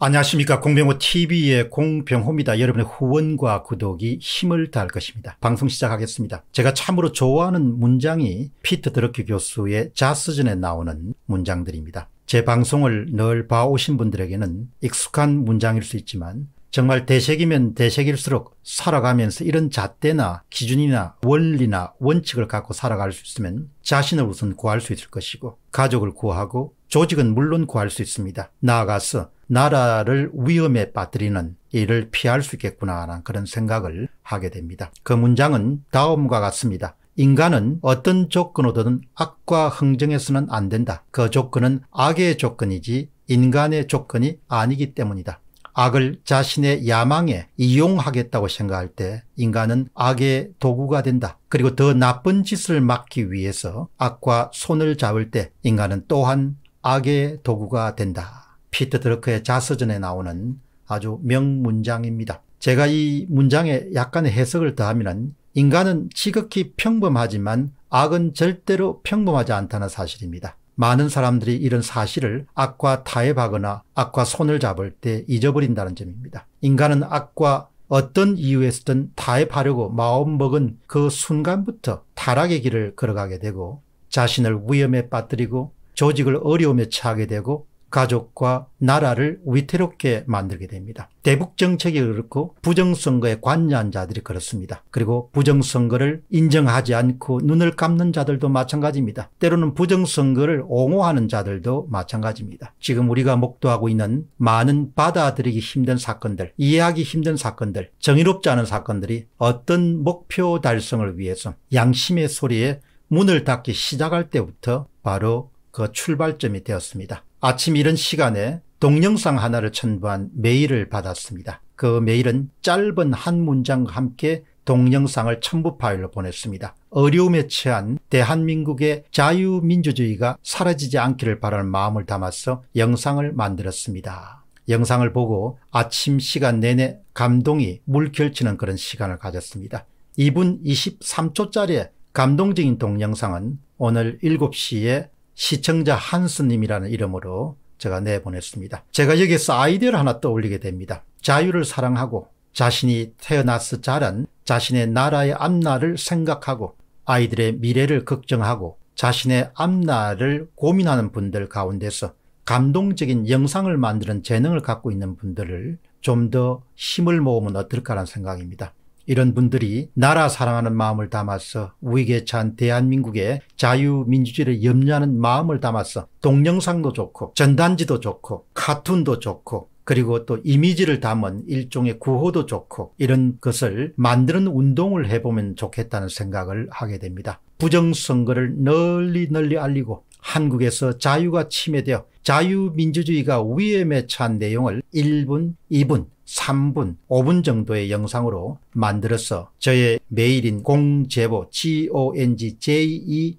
안녕하십니까 공병호 TV의 공병호입니다. 여러분의 후원과 구독이 힘을 다할 것입니다. 방송 시작하겠습니다. 제가 참으로 좋아하는 문장이 피트 드럭키 교수의 자스전에 나오는 문장들입니다. 제 방송을 늘 봐오신 분들에게는 익숙한 문장일 수 있지만 정말 대세기면 대세일수록 살아가면서 이런 잣대나 기준이나 원리나 원칙을 갖고 살아갈 수 있으면 자신을 우선 구할 수 있을 것이고 가족을 구하고 조직은 물론 구할 수 있습니다. 나아가서 나라를 위험에 빠뜨리는 일을 피할 수 있겠구나라는 그런 생각을 하게 됩니다. 그 문장은 다음과 같습니다. 인간은 어떤 조건으로든 악과 흥정해서는 안 된다. 그 조건은 악의 조건이지 인간의 조건이 아니기 때문이다. 악을 자신의 야망에 이용하겠다고 생각할 때 인간은 악의 도구가 된다. 그리고 더 나쁜 짓을 막기 위해서 악과 손을 잡을 때 인간은 또한 악의 도구가 된다. 피트 드러크의 자서전에 나오는 아주 명문장입니다. 제가 이 문장에 약간의 해석을 더하면 인간은 지극히 평범하지만 악은 절대로 평범하지 않다는 사실입니다. 많은 사람들이 이런 사실을 악과 타협하거나 악과 손을 잡을 때 잊어버린다는 점입니다. 인간은 악과 어떤 이유에서든 타협하려고 마음먹은 그 순간부터 타락의 길을 걸어가게 되고 자신을 위험에 빠뜨리고 조직을 어려움에 처하게 되고 가족과 나라를 위태롭게 만들게 됩니다. 대북 정책이 그렇고 부정선거에 관여한 자들이 그렇습니다. 그리고 부정선거를 인정하지 않고 눈을 감는 자들도 마찬가지입니다. 때로는 부정선거를 옹호하는 자들도 마찬가지입니다. 지금 우리가 목도하고 있는 많은 받아들이기 힘든 사건들, 이해하기 힘든 사건들, 정의롭지 않은 사건들이 어떤 목표 달성을 위해서 양심의 소리에 문을 닫기 시작할 때부터 바로 그 출발점이 되었습니다. 아침 이른 시간에 동영상 하나를 첨부한 메일을 받았습니다. 그 메일은 짧은 한 문장과 함께 동영상을 첨부 파일로 보냈습니다. 어려움에 처한 대한민국의 자유민주주의가 사라지지 않기를 바라는 마음을 담아서 영상을 만들었습니다. 영상을 보고 아침 시간 내내 감동이 물결치는 그런 시간을 가졌습니다. 2분 23초짜리 감동적인 동영상은 오늘 7시에 시청자 한스님이라는 이름으로 제가 내보냈습니다. 제가 여기서 아이디어를 하나 떠올리게 됩니다. 자유를 사랑하고 자신이 태어나서 자란 자신의 나라의 앞날을 생각하고 아이들의 미래를 걱정하고 자신의 앞날을 고민하는 분들 가운데서 감동적인 영상을 만드는 재능을 갖고 있는 분들을 좀 더 힘을 모으면 어떨까라는 생각입니다. 이런 분들이 나라 사랑하는 마음을 담아서 위익에찬 대한민국의 자유민주주의를 염려하는 마음을 담아서 동영상도 좋고 전단지도 좋고 카툰도 좋고 그리고 또 이미지를 담은 일종의 구호도 좋고 이런 것을 만드는 운동을 해보면 좋겠다는 생각을 하게 됩니다. 부정선거를 널리 널리 알리고 한국에서 자유가 침해되어 자유민주주의가 위험에 찬 내용을 1분, 2분, 3분, 5분 정도의 영상으로 만들어서 저의 메일인 공제보 gongjebo e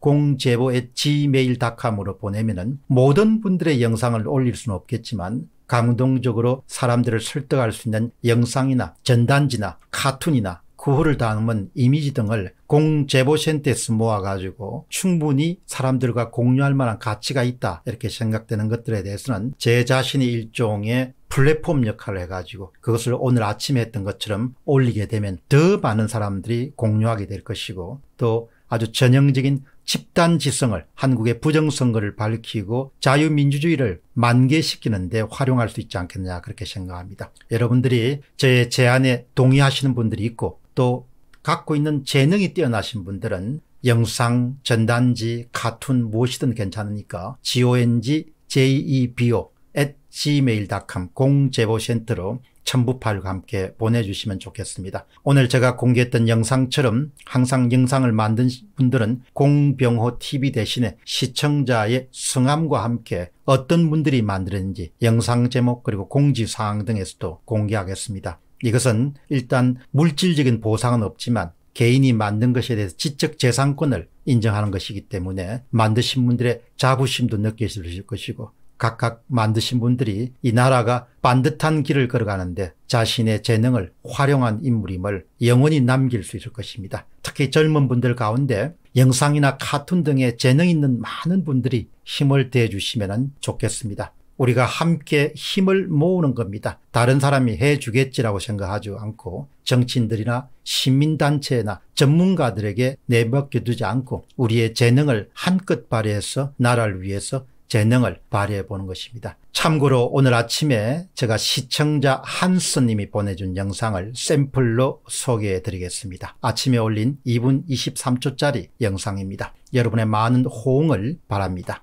공제보 at gmail.com으로 보내면 모든 분들의 영상을 올릴 수는 없겠지만 감동적으로 사람들을 설득할 수 있는 영상이나 전단지나 카툰이나 후를 담은 이미지 등을 공제보센에서 모아가지고 충분히 사람들과 공유할 만한 가치가 있다 이렇게 생각되는 것들에 대해서는 제자신의 일종의 플랫폼 역할을 해가지고 그것을 오늘 아침에 했던 것처럼 올리게 되면 더 많은 사람들이 공유하게 될 것이고 또 아주 전형적인 집단지성을 한국의 부정선거를 밝히고 자유민주주의를 만개시키는데 활용할 수 있지 않겠냐 그렇게 생각합니다. 여러분들이 제 제안에 동의하시는 분들이 있고 또 갖고 있는 재능이 뛰어나신 분들은 영상, 전단지, 카툰 무엇이든 괜찮으니까 gong jebo a gmail.com 공제보센트로 첨부 파일과 함께 보내주시면 좋겠습니다. 오늘 제가 공개했던 영상처럼 항상 영상을 만든 분들은 공병호TV 대신에 시청자의 성함과 함께 어떤 분들이 만드는지 영상 제목 그리고 공지사항 등에서도 공개하겠습니다. 이것은 일단 물질적인 보상은 없지만 개인이 만든 것에 대해서 지적 재산권을 인정하는 것이기 때문에 만드신 분들의 자부심도 느껴질 것이고 각각 만드신 분들이 이 나라가 반듯한 길을 걸어가는데 자신의 재능을 활용한 인물임을 영원히 남길 수 있을 것입니다. 특히 젊은 분들 가운데 영상이나 카툰 등의 재능 있는 많은 분들이 힘을 대주시면 해 좋겠습니다. 우리가 함께 힘을 모으는 겁니다. 다른 사람이 해주겠지라고 생각하지 않고 정치인들이나 시민단체나 전문가들에게 내맡겨두지 않고 우리의 재능을 한껏 발휘해서 나라를 위해서 재능을 발휘해 보는 것입니다. 참고로 오늘 아침에 제가 시청자 한스님이 보내준 영상을 샘플로 소개해 드리겠습니다. 아침에 올린 2분 23초짜리 영상입니다. 여러분의 많은 호응을 바랍니다.